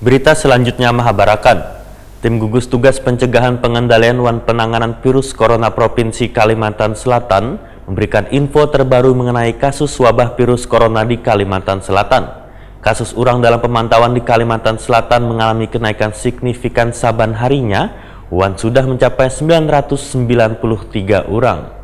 Berita selanjutnya Mahabarakan. Tim gugus tugas pencegahan pengendalian dan penanganan virus corona Provinsi Kalimantan Selatan memberikan info terbaru mengenai kasus wabah virus corona di Kalimantan Selatan. Kasus urang dalam pemantauan di Kalimantan Selatan mengalami kenaikan signifikan saban harinya, Wan sudah mencapai 993 orang.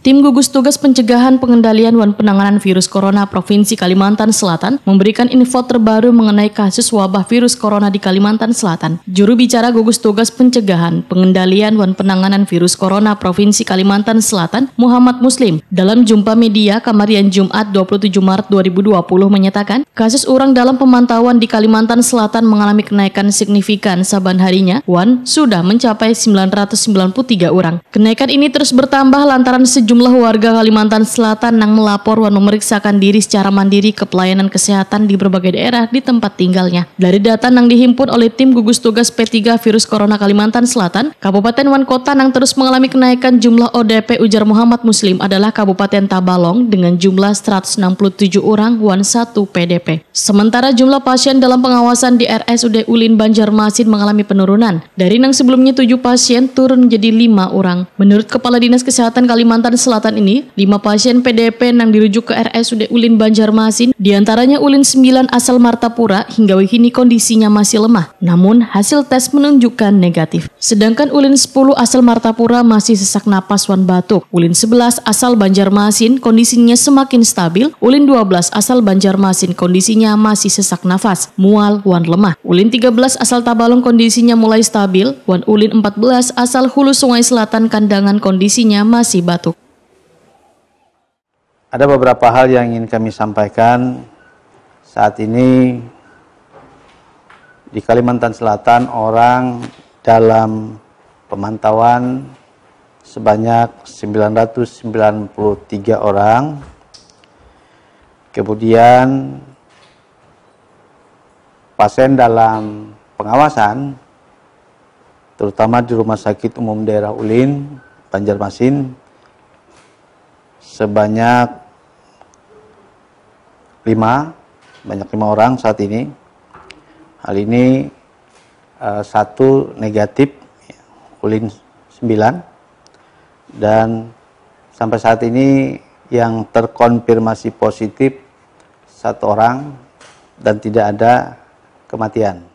Tim gugus tugas pencegahan pengendalian dan penanganan virus corona Provinsi Kalimantan Selatan memberikan info terbaru mengenai kasus wabah virus corona di Kalimantan Selatan. Juru bicara gugus tugas pencegahan pengendalian dan penanganan virus corona Provinsi Kalimantan Selatan, Muhammad Muslim, dalam jumpa media Kamarian Jumat 27 Maret 2020 menyatakan, kasus orang dalam pemantauan di Kalimantan Selatan mengalami kenaikan signifikan saban harinya, Wan sudah mencapai 993 orang. Kenaikan ini terus bertambah lantaran sejumlah Sejumlah warga Kalimantan Selatan yang melapor dan memeriksakan diri secara mandiri ke pelayanan kesehatan di berbagai daerah di tempat tinggalnya. Dari data yang dihimpun oleh tim gugus tugas P3 virus corona Kalimantan Selatan, Kabupaten Wan Kota yang terus mengalami kenaikan jumlah ODP ujar Muhammad Muslim adalah Kabupaten Tabalong dengan jumlah 167 orang Wan 1 PDP. Sementara jumlah pasien dalam pengawasan di RSUD Ulin Banjarmasin mengalami penurunan. Dari yang sebelumnya 7 pasien turun menjadi 5 orang. Menurut Kepala Dinas Kesehatan Kalimantan Selatan ini, 5 pasien PDP yang dirujuk ke RSUD Ulin Banjarmasin, diantaranya Ulin 9 asal Martapura hingga kini kondisinya masih lemah, namun hasil tes menunjukkan negatif. Sedangkan Ulin 10 asal Martapura masih sesak napas wan batuk, Ulin 11 asal Banjarmasin kondisinya semakin stabil, Ulin 12 asal Banjarmasin kondisinya masih sesak nafas, mual, wan lemah. Ulin 13 asal Tabalong kondisinya mulai stabil, wan Ulin 14 asal Hulu Sungai Selatan Kandangan kondisinya masih batuk. Ada beberapa hal yang ingin kami sampaikan saat ini di Kalimantan Selatan orang dalam pemantauan sebanyak 993 orang. Kemudian pasien dalam pengawasan terutama di Rumah Sakit Umum Daerah Ulin Banjarmasin sebanyak lima banyak lima orang saat ini hal ini uh, satu negatif ulin sembilan dan sampai saat ini yang terkonfirmasi positif satu orang dan tidak ada kematian.